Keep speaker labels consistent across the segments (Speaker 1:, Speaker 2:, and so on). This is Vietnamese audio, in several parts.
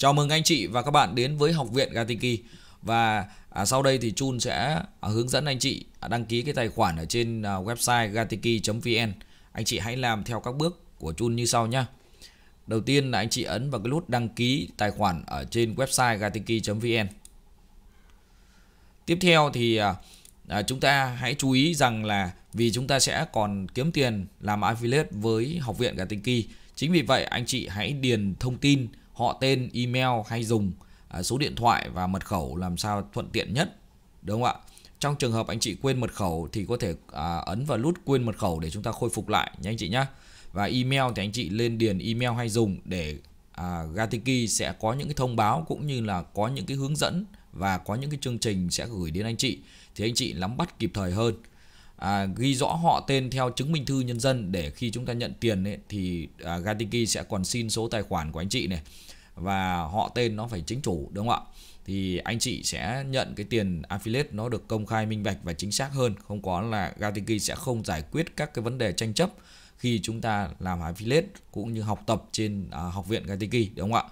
Speaker 1: Chào mừng anh chị và các bạn đến với Học viện Gatiki và à, sau đây thì Chun sẽ à, hướng dẫn anh chị à, đăng ký cái tài khoản ở trên à, website gatiki.vn. Anh chị hãy làm theo các bước của Chun như sau nhé. Đầu tiên là anh chị ấn vào cái nút đăng ký tài khoản ở trên website gatiki.vn. Tiếp theo thì à, à, chúng ta hãy chú ý rằng là vì chúng ta sẽ còn kiếm tiền làm affiliate với học viện Gatiki. Chính vì vậy anh chị hãy điền thông tin họ tên, email hay dùng, à, số điện thoại và mật khẩu làm sao thuận tiện nhất. Đúng không ạ? Trong trường hợp anh chị quên mật khẩu thì có thể à, ấn vào nút quên mật khẩu để chúng ta khôi phục lại nha anh chị nhé. Và email thì anh chị lên điền email hay dùng để à, Gatiki sẽ có những cái thông báo cũng như là có những cái hướng dẫn và có những cái chương trình sẽ gửi đến anh chị thì anh chị nắm bắt kịp thời hơn. À, ghi rõ họ tên theo chứng minh thư nhân dân để khi chúng ta nhận tiền ấy, thì à, Gatiki sẽ còn xin số tài khoản của anh chị này và họ tên nó phải chính chủ đúng không ạ thì anh chị sẽ nhận cái tiền affiliate nó được công khai minh bạch và chính xác hơn không có là Gatiki sẽ không giải quyết các cái vấn đề tranh chấp khi chúng ta làm affiliate cũng như học tập trên à, học viện Gatiki đúng không ạ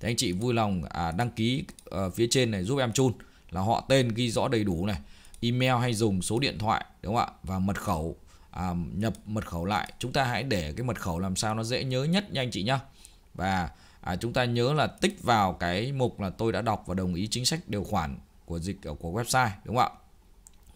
Speaker 1: thì anh chị vui lòng à, đăng ký à, phía trên này giúp em chun là họ tên ghi rõ đầy đủ này email hay dùng số điện thoại đúng không ạ và mật khẩu à, nhập mật khẩu lại chúng ta hãy để cái mật khẩu làm sao nó dễ nhớ nhất nha anh chị nhá và à, chúng ta nhớ là tích vào cái mục là tôi đã đọc và đồng ý chính sách điều khoản của dịch của website đúng không ạ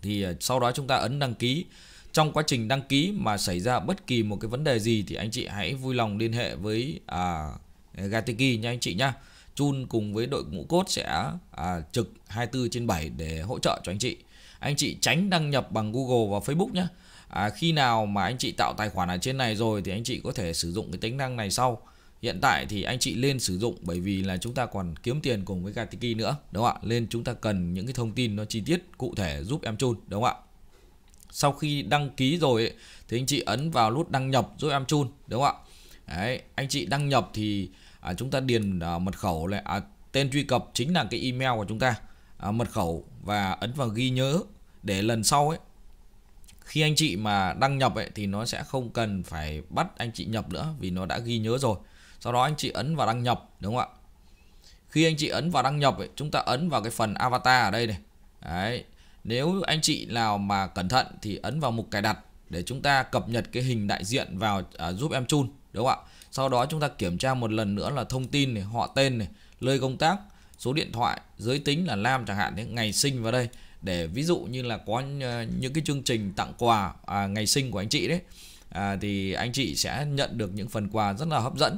Speaker 1: thì à, sau đó chúng ta ấn đăng ký trong quá trình đăng ký mà xảy ra bất kỳ một cái vấn đề gì thì anh chị hãy vui lòng liên hệ với à, Gatiki nha anh chị nhá Chun cùng với đội ngũ cốt sẽ à, trực 24 trên 7 để hỗ trợ cho anh chị anh chị tránh đăng nhập bằng Google và Facebook nhé à, khi nào mà anh chị tạo tài khoản ở trên này rồi thì anh chị có thể sử dụng cái tính năng này sau Hiện tại thì anh chị lên sử dụng bởi vì là chúng ta còn kiếm tiền cùng với Gatiki nữa đúng không ạ? Nên chúng ta cần những cái thông tin nó chi tiết cụ thể giúp em chun đúng không ạ? Sau khi đăng ký rồi ấy, thì anh chị ấn vào nút đăng nhập giúp em chun đúng không ạ? Đấy, anh chị đăng nhập thì à, chúng ta điền à, mật khẩu là à, tên truy cập chính là cái email của chúng ta, à, mật khẩu và ấn vào ghi nhớ để lần sau ấy khi anh chị mà đăng nhập ấy thì nó sẽ không cần phải bắt anh chị nhập nữa vì nó đã ghi nhớ rồi sau đó anh chị ấn vào đăng nhập đúng không ạ khi anh chị ấn vào đăng nhập ấy, chúng ta ấn vào cái phần avatar ở đây này đấy nếu anh chị nào mà cẩn thận thì ấn vào mục cài đặt để chúng ta cập nhật cái hình đại diện vào à, giúp em chun đúng không ạ sau đó chúng ta kiểm tra một lần nữa là thông tin này họ tên này nơi công tác số điện thoại giới tính là nam chẳng hạn đấy, ngày sinh vào đây để ví dụ như là có à, những cái chương trình tặng quà à, ngày sinh của anh chị đấy à, thì anh chị sẽ nhận được những phần quà rất là hấp dẫn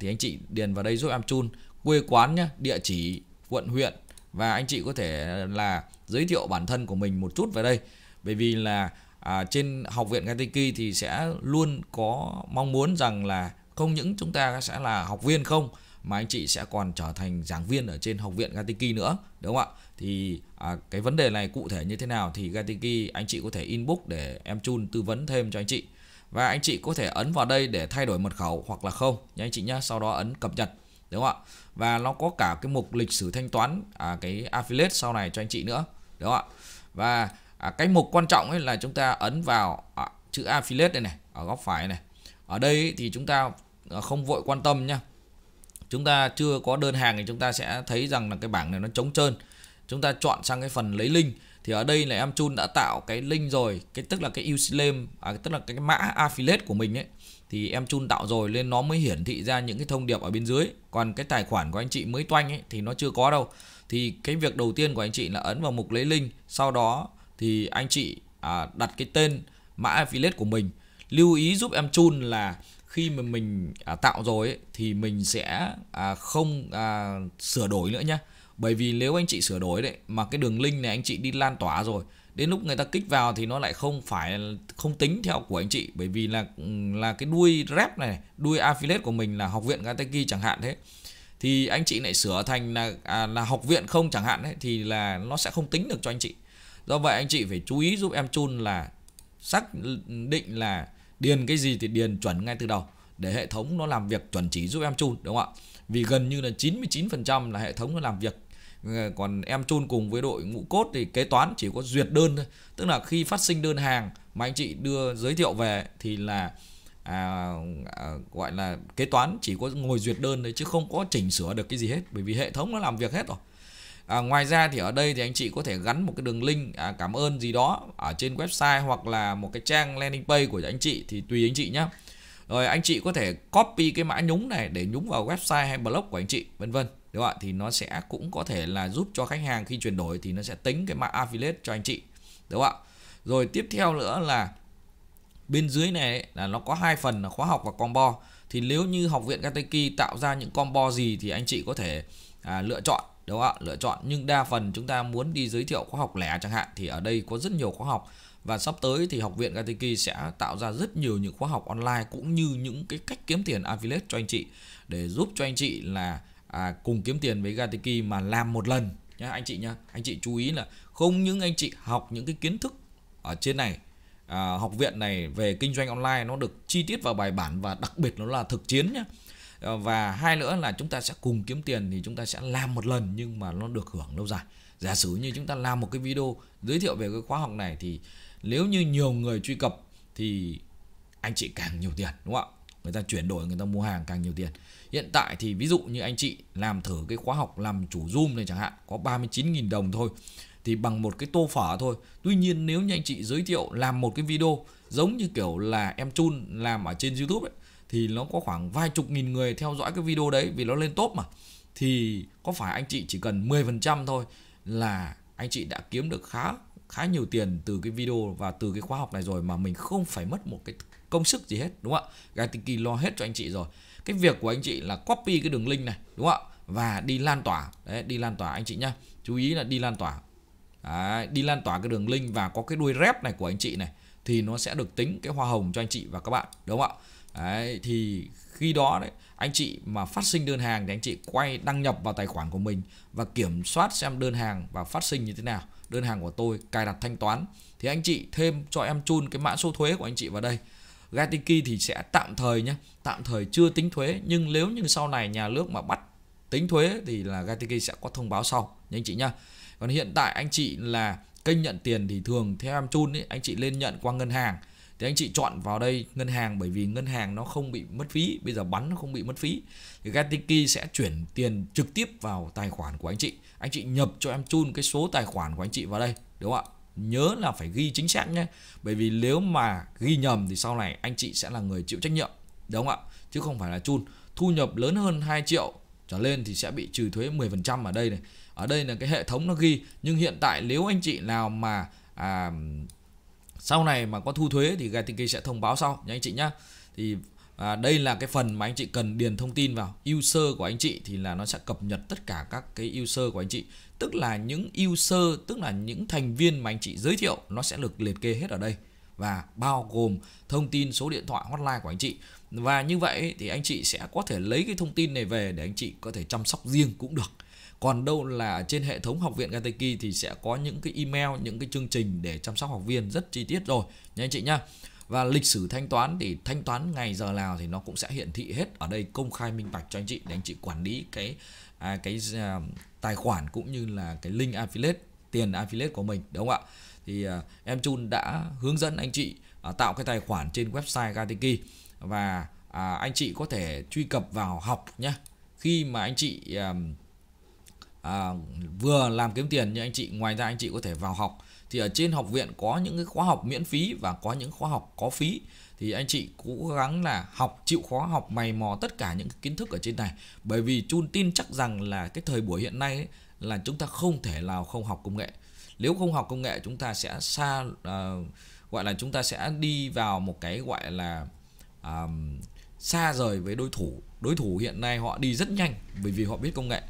Speaker 1: thì anh chị điền vào đây giúp em chun quê quán nhé địa chỉ quận huyện và anh chị có thể là giới thiệu bản thân của mình một chút về đây bởi vì là à, trên học viện Gateki thì sẽ luôn có mong muốn rằng là không những chúng ta sẽ là học viên không mà anh chị sẽ còn trở thành giảng viên ở trên học viện Gateki nữa đúng không ạ thì à, cái vấn đề này cụ thể như thế nào thì Gateki anh chị có thể inbox để em chun tư vấn thêm cho anh chị và anh chị có thể ấn vào đây để thay đổi mật khẩu hoặc là không nhé anh chị nhé sau đó ấn cập nhật đúng không ạ và nó có cả cái mục lịch sử thanh toán à, cái affiliate sau này cho anh chị nữa đúng không ạ và à, cái mục quan trọng ấy là chúng ta ấn vào à, chữ affiliate đây này ở góc phải này ở đây thì chúng ta à, không vội quan tâm nhá chúng ta chưa có đơn hàng thì chúng ta sẽ thấy rằng là cái bảng này nó trống trơn chúng ta chọn sang cái phần lấy link thì ở đây là em chun đã tạo cái link rồi cái tức là cái username à, tức là cái mã affiliate của mình ấy thì em chun tạo rồi nên nó mới hiển thị ra những cái thông điệp ở bên dưới còn cái tài khoản của anh chị mới toanh ấy thì nó chưa có đâu thì cái việc đầu tiên của anh chị là ấn vào mục lấy link sau đó thì anh chị à, đặt cái tên mã affiliate của mình lưu ý giúp em chun là khi mà mình à, tạo rồi ấy, thì mình sẽ à, không à, sửa đổi nữa nhé bởi vì nếu anh chị sửa đổi đấy mà cái đường link này anh chị đi lan tỏa rồi đến lúc người ta kích vào thì nó lại không phải không tính theo của anh chị bởi vì là là cái đuôi rep này đuôi affiliate của mình là học viện Gateki chẳng hạn thế thì anh chị lại sửa thành là à, là học viện không chẳng hạn đấy thì là nó sẽ không tính được cho anh chị do vậy anh chị phải chú ý giúp em chun là xác định là điền cái gì thì điền chuẩn ngay từ đầu để hệ thống nó làm việc chuẩn chỉ giúp em chun đúng không ạ vì gần như là 99% là hệ thống nó làm việc Ờ, còn em chôn cùng với đội ngũ cốt thì kế toán chỉ có duyệt đơn thôi tức là khi phát sinh đơn hàng mà anh chị đưa giới thiệu về thì là à, à, gọi là kế toán chỉ có ngồi duyệt đơn đấy chứ không có chỉnh sửa được cái gì hết bởi vì hệ thống nó làm việc hết rồi à, ngoài ra thì ở đây thì anh chị có thể gắn một cái đường link à, cảm ơn gì đó ở trên website hoặc là một cái trang landing page của anh chị thì tùy anh chị nhé rồi anh chị có thể copy cái mã nhúng này để nhúng vào website hay blog của anh chị vân vân đúng không ạ thì nó sẽ cũng có thể là giúp cho khách hàng khi chuyển đổi thì nó sẽ tính cái mạng affiliate cho anh chị đúng không ạ rồi tiếp theo nữa là bên dưới này là nó có hai phần là khóa học và combo thì nếu như học viện Kateki tạo ra những combo gì thì anh chị có thể à, lựa chọn đúng không ạ lựa chọn nhưng đa phần chúng ta muốn đi giới thiệu khóa học lẻ chẳng hạn thì ở đây có rất nhiều khóa học và sắp tới thì học viện Kateki sẽ tạo ra rất nhiều những khóa học online cũng như những cái cách kiếm tiền affiliate cho anh chị để giúp cho anh chị là à, cùng kiếm tiền với Gatiki mà làm một lần nhá anh chị nhá anh chị chú ý là không những anh chị học những cái kiến thức ở trên này à, học viện này về kinh doanh online nó được chi tiết vào bài bản và đặc biệt nó là thực chiến nhé ờ, và hai nữa là chúng ta sẽ cùng kiếm tiền thì chúng ta sẽ làm một lần nhưng mà nó được hưởng lâu dài giả sử như chúng ta làm một cái video giới thiệu về cái khóa học này thì nếu như nhiều người truy cập thì anh chị càng nhiều tiền đúng không ạ người ta chuyển đổi người ta mua hàng càng nhiều tiền hiện tại thì ví dụ như anh chị làm thử cái khóa học làm chủ zoom này chẳng hạn có 39.000 đồng thôi thì bằng một cái tô phở thôi tuy nhiên nếu như anh chị giới thiệu làm một cái video giống như kiểu là em chun làm ở trên youtube ấy, thì nó có khoảng vài chục nghìn người theo dõi cái video đấy vì nó lên top mà thì có phải anh chị chỉ cần 10% thôi là anh chị đã kiếm được khá khá nhiều tiền từ cái video và từ cái khóa học này rồi mà mình không phải mất một cái công sức gì hết đúng không ạ Gatiki lo hết cho anh chị rồi cái việc của anh chị là copy cái đường link này đúng không ạ và đi lan tỏa đấy đi lan tỏa anh chị nhá chú ý là đi lan tỏa đấy, đi lan tỏa cái đường link và có cái đuôi rep này của anh chị này thì nó sẽ được tính cái hoa hồng cho anh chị và các bạn đúng không ạ đấy, thì khi đó đấy anh chị mà phát sinh đơn hàng thì anh chị quay đăng nhập vào tài khoản của mình và kiểm soát xem đơn hàng và phát sinh như thế nào đơn hàng của tôi cài đặt thanh toán thì anh chị thêm cho em chun cái mã số thuế của anh chị vào đây Gatiki thì sẽ tạm thời nhé tạm thời chưa tính thuế nhưng nếu như sau này nhà nước mà bắt tính thuế thì là Gatiki sẽ có thông báo sau nha anh chị nhá còn hiện tại anh chị là kênh nhận tiền thì thường theo em chun ấy, anh chị lên nhận qua ngân hàng thì anh chị chọn vào đây ngân hàng bởi vì ngân hàng nó không bị mất phí bây giờ bắn nó không bị mất phí thì Gatiki sẽ chuyển tiền trực tiếp vào tài khoản của anh chị anh chị nhập cho em chun cái số tài khoản của anh chị vào đây đúng không ạ nhớ là phải ghi chính xác nhé bởi vì nếu mà ghi nhầm thì sau này anh chị sẽ là người chịu trách nhiệm đúng không ạ chứ không phải là chun thu nhập lớn hơn 2 triệu trở lên thì sẽ bị trừ thuế 10% ở đây này ở đây là cái hệ thống nó ghi nhưng hiện tại nếu anh chị nào mà à, sau này mà có thu thuế thì GTK sẽ thông báo sau nha anh chị nhá thì à, đây là cái phần mà anh chị cần điền thông tin vào user của anh chị thì là nó sẽ cập nhật tất cả các cái user của anh chị tức là những user tức là những thành viên mà anh chị giới thiệu nó sẽ được liệt kê hết ở đây và bao gồm thông tin số điện thoại hotline của anh chị và như vậy thì anh chị sẽ có thể lấy cái thông tin này về để anh chị có thể chăm sóc riêng cũng được còn đâu là trên hệ thống học viện Gateki thì sẽ có những cái email những cái chương trình để chăm sóc học viên rất chi tiết rồi nha anh chị nhá và lịch sử thanh toán thì thanh toán ngày giờ nào thì nó cũng sẽ hiển thị hết ở đây công khai minh bạch cho anh chị để anh chị quản lý cái à, cái à, tài khoản cũng như là cái link affiliate tiền affiliate của mình đúng không ạ thì à, em chun đã hướng dẫn anh chị à, tạo cái tài khoản trên website Gatiki và à, anh chị có thể truy cập vào học nhé khi mà anh chị à, à, vừa làm kiếm tiền nhưng anh chị ngoài ra anh chị có thể vào học thì ở trên học viện có những cái khóa học miễn phí và có những khóa học có phí thì anh chị cố gắng là học chịu khó học mày mò tất cả những kiến thức ở trên này bởi vì chun tin chắc rằng là cái thời buổi hiện nay ấy, là chúng ta không thể nào không học công nghệ nếu không học công nghệ chúng ta sẽ xa uh, gọi là chúng ta sẽ đi vào một cái gọi là uh, xa rời với đối thủ đối thủ hiện nay họ đi rất nhanh bởi vì họ biết công nghệ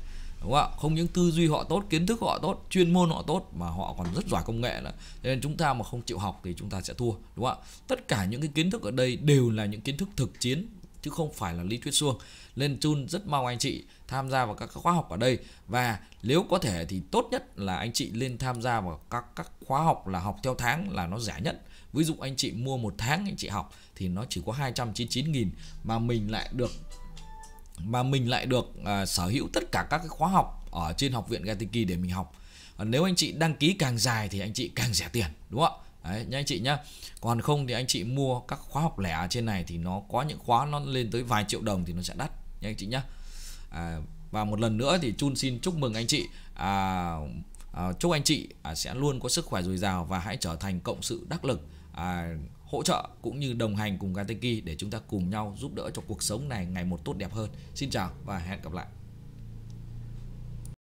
Speaker 1: đúng không ạ không những tư duy họ tốt kiến thức họ tốt chuyên môn họ tốt mà họ còn rất giỏi công nghệ nữa nên chúng ta mà không chịu học thì chúng ta sẽ thua đúng không ạ tất cả những cái kiến thức ở đây đều là những kiến thức thực chiến chứ không phải là lý thuyết suông nên chun rất mong anh chị tham gia vào các khóa học ở đây và nếu có thể thì tốt nhất là anh chị lên tham gia vào các các khóa học là học theo tháng là nó rẻ nhất ví dụ anh chị mua một tháng anh chị học thì nó chỉ có 299.000 mà mình lại được mà mình lại được à, sở hữu tất cả các cái khóa học ở trên học viện Gatiki để mình học à, nếu anh chị đăng ký càng dài thì anh chị càng rẻ tiền đúng không ạ đấy nhá anh chị nhá còn không thì anh chị mua các khóa học lẻ ở trên này thì nó có những khóa nó lên tới vài triệu đồng thì nó sẽ đắt nhá anh chị nhá à, và một lần nữa thì chun xin chúc mừng anh chị à, à, chúc anh chị à, sẽ luôn có sức khỏe dồi dào và hãy trở thành cộng sự đắc lực à, hỗ trợ cũng như đồng hành cùng Gateki để chúng ta cùng nhau giúp đỡ cho cuộc sống này ngày một tốt đẹp hơn. Xin chào và hẹn gặp lại.